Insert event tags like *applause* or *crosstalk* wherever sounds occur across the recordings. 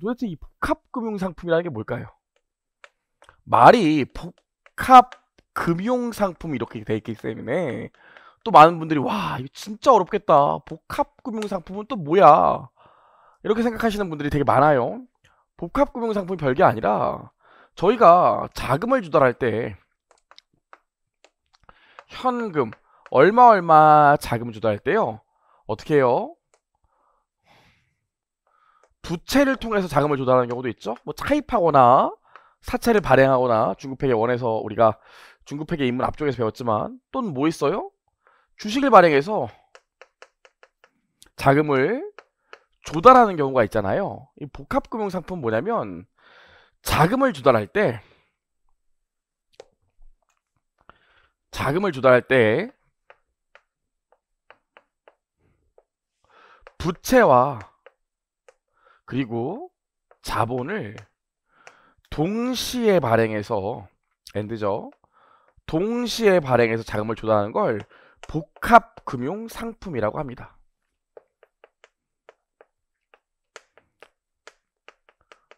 도대체 이 복합금융상품이라는 게 뭘까요? 말이 복합금융상품 이렇게 돼 있기 때문에 또 많은 분들이 와 이거 진짜 어렵겠다 복합금융상품은 또 뭐야 이렇게 생각하시는 분들이 되게 많아요 복합금융상품이 별게 아니라 저희가 자금을 조달할 때 현금 얼마 얼마 자금 조달할 때요 어떻게 해요 부채를 통해서 자금을 조달하는 경우도 있죠. 뭐 차입하거나 사채를 발행하거나 중급회계 원에서 우리가 중급회계 입문 앞쪽에서 배웠지만 또는 뭐 있어요? 주식을 발행해서 자금을 조달하는 경우가 있잖아요. 이 복합금융상품 뭐냐면 자금을 조달할 때 자금을 조달할 때 부채와 그리고 자본을 동시에 발행해서 엔드죠. 동시에 발행해서 자금을 조달하는 걸 복합금융 상품이라고 합니다.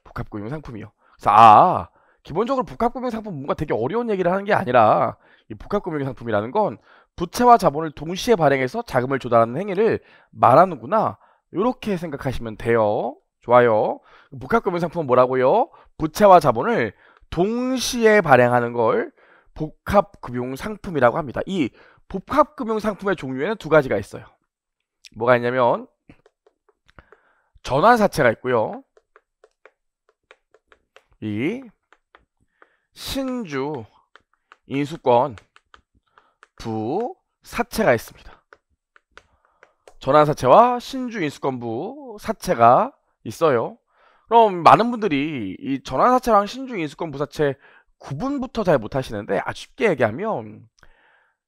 복합금융 상품이요. 그래서 아, 기본적으로 복합금융 상품 뭔가 되게 어려운 얘기를 하는 게 아니라 이 복합금융 상품이라는 건 부채와 자본을 동시에 발행해서 자금을 조달하는 행위를 말하는구나. 이렇게 생각하시면 돼요. 좋아요. 복합금융 상품은 뭐라고요? 부채와 자본을 동시에 발행하는 걸 복합금융 상품이라고 합니다. 이 복합금융 상품의 종류에는 두 가지가 있어요. 뭐가 있냐면 전환사채가 있고요. 이 신주 인수권 부 사채가 있습니다. 전환사채와 신주 인수권부 사채가 있어요. 그럼 많은 분들이 이 전환사채랑 신중인수권 부사채 구분부터 잘 못하시는데 아주 쉽게 얘기하면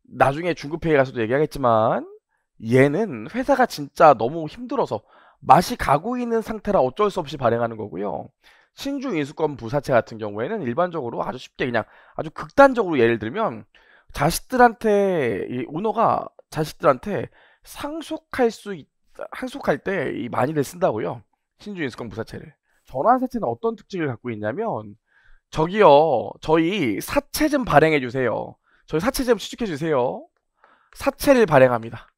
나중에 중급회의 가서도 얘기하겠지만 얘는 회사가 진짜 너무 힘들어서 맛이 가고 있는 상태라 어쩔 수 없이 발행하는 거고요. 신중인수권 부사채 같은 경우에는 일반적으로 아주 쉽게 그냥 아주 극단적으로 예를 들면 자식들한테 이 오너가 자식들한테 상속할 수 있, 상속할 때이 많이를 쓴다고요. 신주 인수권 무사채를. 전환사채는 어떤 특징을 갖고 있냐면 저기요 저희 사채 좀 발행해 주세요. 저희 사채 좀 취득해 주세요. 사채를 발행합니다.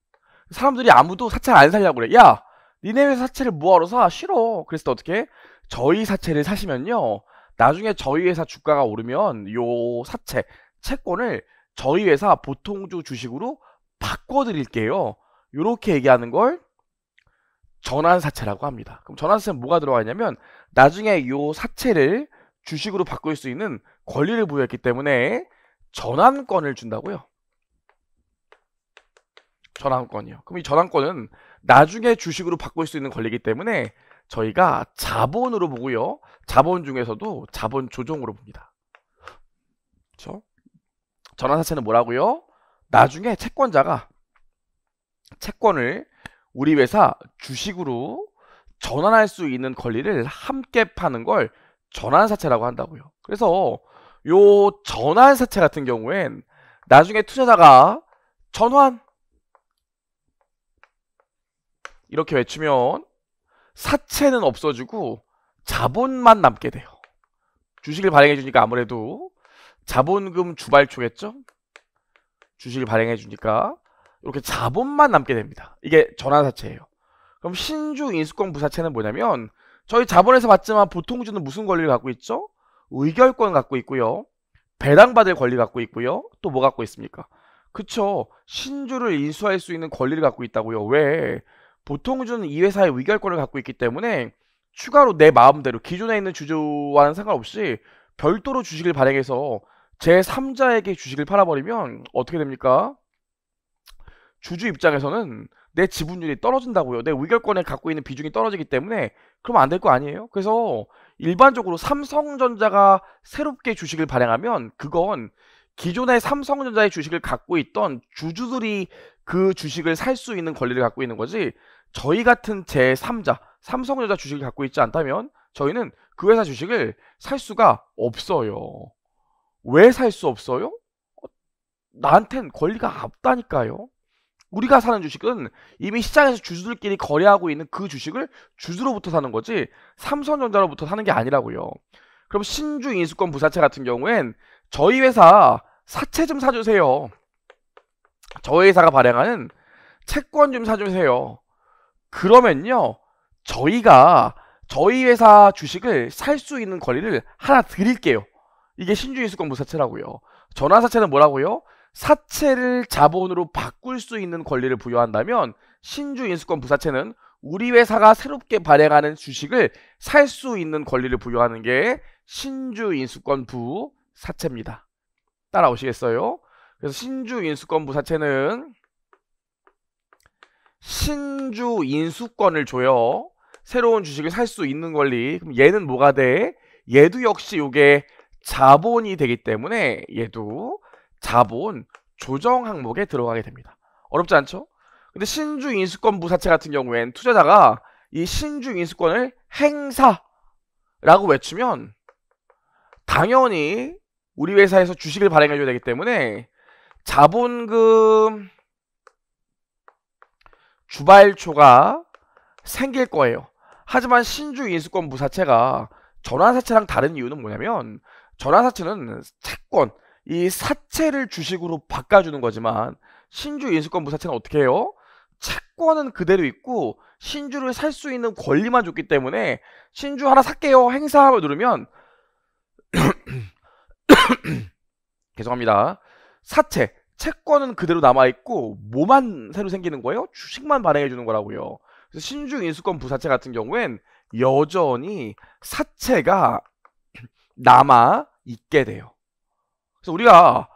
사람들이 아무도 사채를 안 살려고 그래. 야 니네 회사 사채를 뭐하러 사? 싫어. 그래서 어떻게? 저희 사채를 사시면요. 나중에 저희 회사 주가가 오르면 요 사채, 채권을 저희 회사 보통주 주식으로 바꿔드릴게요. 요렇게 얘기하는 걸 전환사채라고 합니다. 그럼 전환사채는 뭐가 들어가 있냐면 나중에 이 사채를 주식으로 바꿀 수 있는 권리를 부여했기 때문에 전환권을 준다고요. 전환권이요. 그럼 이 전환권은 나중에 주식으로 바꿀 수 있는 권리이기 때문에 저희가 자본으로 보고요. 자본 중에서도 자본 조정으로 봅니다. 그렇죠? 전환사채는 뭐라고요? 나중에 채권자가 채권을 우리 회사 주식으로 전환할 수 있는 권리를 함께 파는 걸 전환사채라고 한다고요. 그래서 요 전환사채 같은 경우엔 나중에 투자자가 전환 이렇게 외치면 사채는 없어지고 자본만 남게 돼요. 주식을 발행해 주니까 아무래도 자본금 주발초겠죠? 주식을 발행해 주니까 이렇게 자본만 남게 됩니다. 이게 전환사채예요. 그럼 신주 인수권 부사채는 뭐냐면 저희 자본에서 봤지만 보통주는 무슨 권리를 갖고 있죠? 의결권 갖고 있고요. 배당받을 권리 갖고 있고요. 또 뭐 갖고 있습니까? 그쵸. 신주를 인수할 수 있는 권리를 갖고 있다고요. 왜? 보통주는 이 회사의 의결권을 갖고 있기 때문에 추가로 내 마음대로 기존에 있는 주주와는 상관없이 별도로 주식을 발행해서 제3자에게 주식을 팔아버리면 어떻게 됩니까? 주주 입장에서는 내 지분율이 떨어진다고요. 내 의결권을 갖고 있는 비중이 떨어지기 때문에 그러면 안 될 거 아니에요? 그래서 일반적으로 삼성전자가 새롭게 주식을 발행하면 그건 기존의 삼성전자의 주식을 갖고 있던 주주들이 그 주식을 살 수 있는 권리를 갖고 있는 거지 저희 같은 제3자 삼성전자 주식을 갖고 있지 않다면 저희는 그 회사 주식을 살 수가 없어요. 왜 살 수 없어요? 나한텐 권리가 없다니까요. 우리가 사는 주식은 이미 시장에서 주주들끼리 거래하고 있는 그 주식을 주주로부터 사는 거지 삼성전자로부터 사는 게 아니라고요. 그럼 신주 인수권 부사채 같은 경우엔 저희 회사 사채 좀 사주세요. 저희 회사가 발행하는 채권 좀 사주세요. 그러면요, 저희가 저희 회사 주식을 살 수 있는 권리를 하나 드릴게요. 이게 신주 인수권 부사채라고요. 전화사채는 뭐라고요? 사채를 자본으로 바꿀 수 있는 권리를 부여한다면 신주 인수권 부사채는 우리 회사가 새롭게 발행하는 주식을 살 수 있는 권리를 부여하는 게 신주 인수권 부사채입니다. 따라오시겠어요? 그래서 신주 인수권 부사채는 신주 인수권을 줘요. 새로운 주식을 살 수 있는 권리. 그럼 얘는 뭐가 돼? 얘도 역시 이게 자본이 되기 때문에 얘도 자본 조정 항목에 들어가게 됩니다. 어렵지 않죠? 근데 신주 인수권 부사채 같은 경우엔 투자자가 이 신주 인수권을 행사라고 외치면 당연히 우리 회사에서 주식을 발행해줘야 되기 때문에 자본금 주발초가 생길 거예요. 하지만 신주 인수권 부사채가 전환사채랑 다른 이유는 뭐냐면 전환사채는 채권, 이 사채를 주식으로 바꿔주는 거지만 신주 인수권 부사채는 어떻게 해요? 채권은 그대로 있고 신주를 살 수 있는 권리만 줬기 때문에 신주 하나 살게요 행사함을 누르면 *clears throat* 죄송합니다 사채 채권은 그대로 남아있고 뭐만 새로 생기는 거예요? 주식만 발행해주는 거라고요 그래서 신주 인수권 부사채 같은 경우엔 여전히 사채가 *clears throat* 남아있게 돼요 그래서 우리가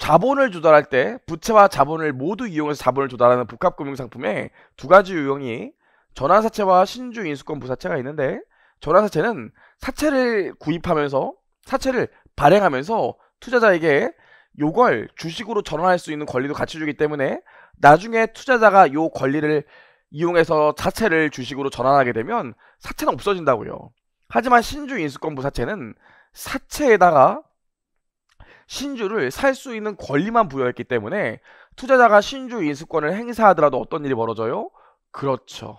자본을 조달할 때 부채와 자본을 모두 이용해서 자본을 조달하는 복합금융상품에 두 가지 유형이 전환사채와 신주 인수권 부사채가 있는데 전환사채는 사채를 구입하면서 사채를 발행하면서 투자자에게 요걸 주식으로 전환할 수 있는 권리도 같이 주기 때문에 나중에 투자자가 요 권리를 이용해서 사채를 주식으로 전환하게 되면 사채는 없어진다고요. 하지만 신주 인수권 부사채는 사채에다가 신주를 살 수 있는 권리만 부여했기 때문에 투자자가 신주 인수권을 행사하더라도 어떤 일이 벌어져요? 그렇죠.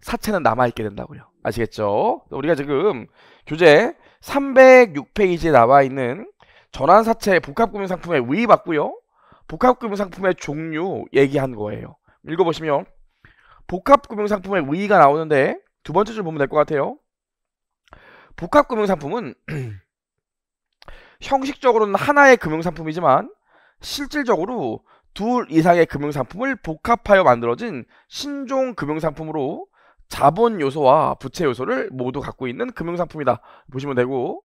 사채는 남아있게 된다고요. 아시겠죠? 우리가 지금 교재 306페이지에 나와 있는 전환사채 복합금융상품의 위의 봤고요. 복합금융상품의 종류 얘기한 거예요. 읽어보시면 복합금융상품의 위가 나오는데 두 번째 줄 보면 될 것 같아요. 복합금융상품은 *clears throat* 형식적으로는 하나의 금융상품이지만 실질적으로 둘 이상의 금융상품을 복합하여 만들어진 신종 금융상품으로 자본 요소와 부채 요소를 모두 갖고 있는 금융상품이다 보시면 되고